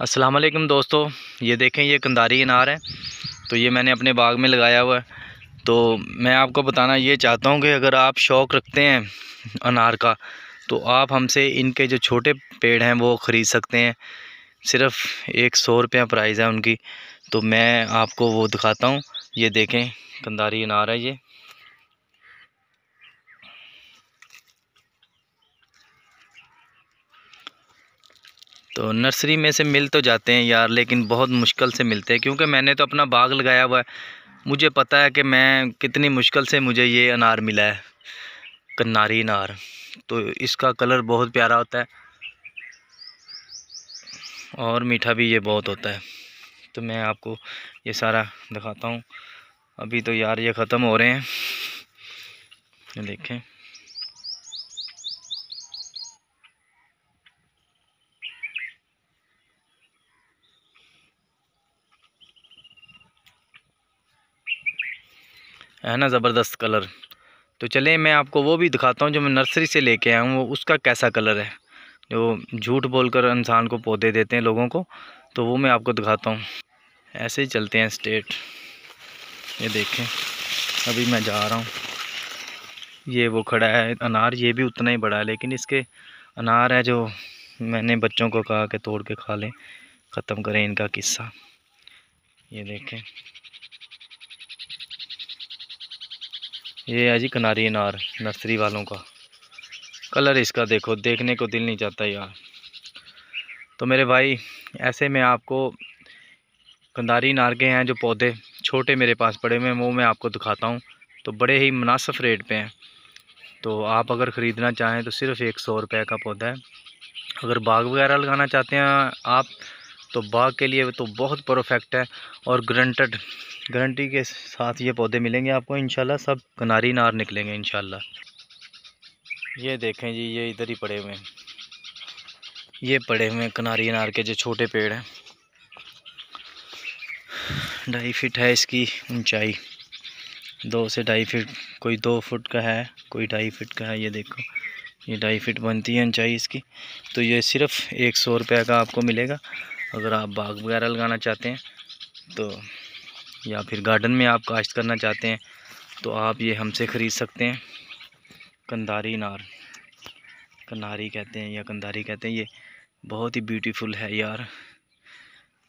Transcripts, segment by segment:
अस्सलाम वालेकुम दोस्तों ये देखें ये कंदारी इनार है तो ये मैंने अपने बाग में लगाया हुआ है तो मैं आपको बताना ये चाहता हूँ कि अगर आप शौक़ रखते हैं अनार का तो आप हमसे इनके जो छोटे पेड़ हैं वो ख़रीद सकते हैं सिर्फ एक सौ रुपया प्राइस है उनकी तो मैं आपको वो दिखाता हूँ ये देखें कंदारी अनार है ये तो नर्सरी में से मिल तो जाते हैं यार लेकिन बहुत मुश्किल से मिलते हैं क्योंकि मैंने तो अपना बाग लगाया हुआ है मुझे पता है कि मैं कितनी मुश्किल से मुझे ये अनार मिला है कन्नारी अनार तो इसका कलर बहुत प्यारा होता है और मीठा भी ये बहुत होता है तो मैं आपको ये सारा दिखाता हूँ अभी तो यार ये ख़त्म हो रहे हैं देखें है ना ज़बरदस्त कलर तो चले मैं आपको वो भी दिखाता हूँ जो मैं नर्सरी से लेके आया हूँ वो उसका कैसा कलर है जो झूठ बोलकर इंसान को पौधे देते हैं लोगों को तो वो मैं आपको दिखाता हूँ ऐसे ही चलते हैं स्टेट ये देखें अभी मैं जा रहा हूँ ये वो खड़ा है अनार ये भी उतना ही बड़ा है लेकिन इसके अनार है जो मैंने बच्चों को कहा कि तोड़ के खा लें ख़त्म करें इनका किस्सा ये देखें ये है जी कनारी अनार नर्सरी वालों का कलर इसका देखो देखने को दिल नहीं चाहता यार तो मेरे भाई ऐसे में आपको कंदारी नार के हैं जो पौधे छोटे मेरे पास पड़े हुए हैं वो मैं आपको दिखाता हूँ तो बड़े ही मुनासिब रेट पे हैं तो आप अगर ख़रीदना चाहें तो सिर्फ़ एक सौ रुपये का पौधा है अगर बाग वगैरह लगाना चाहते हैं आप तो बाग के लिए तो बहुत परफेक्ट है और ग्रंटेड गारंटी के साथ ये पौधे मिलेंगे आपको इनशाला सब कनारी नार निकलेंगे इनशाला ये देखें जी ये इधर ही पड़े हुए हैं ये पड़े हुए हैं कनारी नार के जो छोटे पेड़ हैं ढाई फिट है इसकी ऊंचाई दो से ढाई फिट कोई दो फुट का है कोई ढाई फिट का है ये देखो ये ढाई फिट बनती है ऊंचाई इसकी तो ये सिर्फ एक सौ रुपये का आपको मिलेगा अगर आप बाग वगैरह लगाना चाहते हैं तो या फिर गार्डन में आप काश्त करना चाहते हैं तो आप ये हमसे ख़रीद सकते हैं कंदारी नार कनारी कहते हैं या कंदारी कहते हैं ये बहुत ही ब्यूटीफुल है यार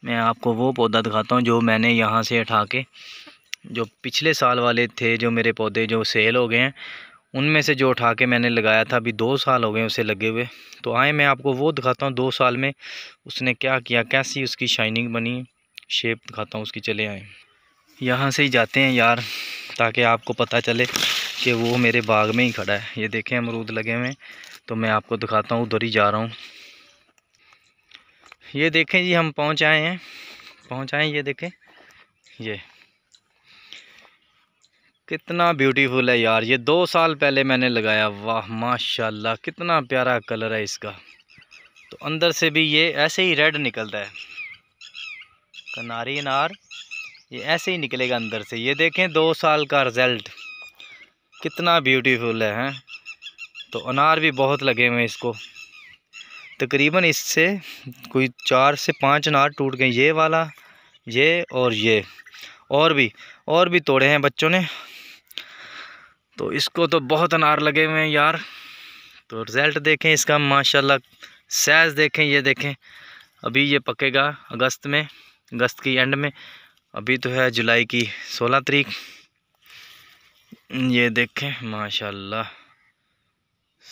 मैं आपको वो पौधा दिखाता हूँ जो मैंने यहाँ से उठा के जो पिछले साल वाले थे जो मेरे पौधे जो सेल हो गए हैं उनमें से जो उठा के मैंने लगाया था अभी दो साल हो गए उसे लगे हुए तो आए मैं आपको वो दिखाता हूँ दो साल में उसने क्या किया कैसी उसकी शाइनिंग बनी शेप दिखाता हूँ उसकी चले आएँ यहाँ से ही जाते हैं यार ताकि आपको पता चले कि वो मेरे बाग में ही खड़ा है ये देखें अमरूद लगे हुए तो मैं आपको दिखाता हूँ उधर ही जा रहा हूँ ये देखें जी हम पहुँच आए हैं पहुँच आए ये देखें ये कितना ब्यूटीफुल है यार ये दो साल पहले मैंने लगाया वाह माशाल्लाह कितना प्यारा कलर है इसका तो अंदर से भी ये ऐसे ही रेड निकलता है कनारी अनार ये ऐसे ही निकलेगा अंदर से ये देखें दो साल का रिज़ल्ट कितना ब्यूटीफुल है हैं तो अनार भी बहुत लगे हुए इसको तकरीबन इससे कोई चार से पाँच अनार टूट गए ये वाला ये और ये और भी और भी तोड़े हैं बच्चों ने तो इसको तो बहुत अनार लगे हुए हैं यार तो रिज़ल्ट देखें इसका माशाल्लाह साइज़ देखें ये देखें अभी ये पकेगा अगस्त में अगस्त की एंड में अभी तो है जुलाई की सोलह तारीख ये देखें माशाल्लाह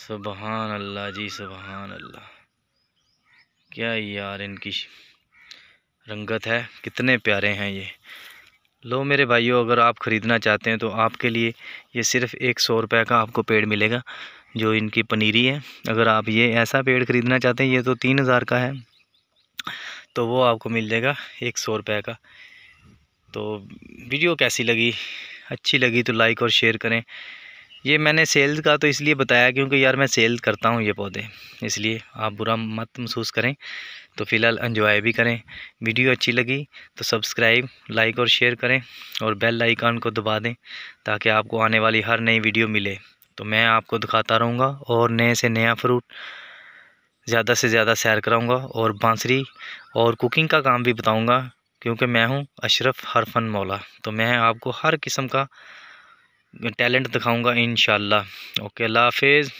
सुबहान अल्लाह जी सुबहान अल्लाह क्या यार इनकी रंगत है कितने प्यारे हैं ये लो मेरे भाइयों अगर आप ख़रीदना चाहते हैं तो आपके लिए ये सिर्फ़ एक सौ रुपये का आपको पेड़ मिलेगा जो इनकी पनीरी है अगर आप ये ऐसा पेड़ ख़रीदना चाहते हैं ये तो तीन हज़ार का है तो वो आपको मिल जाएगा एक सौ रुपये का तो वीडियो कैसी लगी अच्छी लगी तो लाइक और शेयर करें ये मैंने सेल का तो इसलिए बताया क्योंकि यार मैं सेल करता हूँ ये पौधे इसलिए आप बुरा मत महसूस करें तो फ़िलहाल इन्जॉय भी करें वीडियो अच्छी लगी तो सब्सक्राइब लाइक और शेयर करें और बेल आइकन को दबा दें ताकि आपको आने वाली हर नई वीडियो मिले तो मैं आपको दिखाता रहूँगा और नए से नया फ्रूट ज़्यादा से ज़्यादा सैर कराऊँगा और बाँसुरी और कुकिंग का काम भी बताऊँगा क्योंकि मैं हूँ अशरफ हर फन मौला तो मैं आपको हर किस्म का टैलेंट दिखाऊंगा इन ओके अल्लाह हाफिज़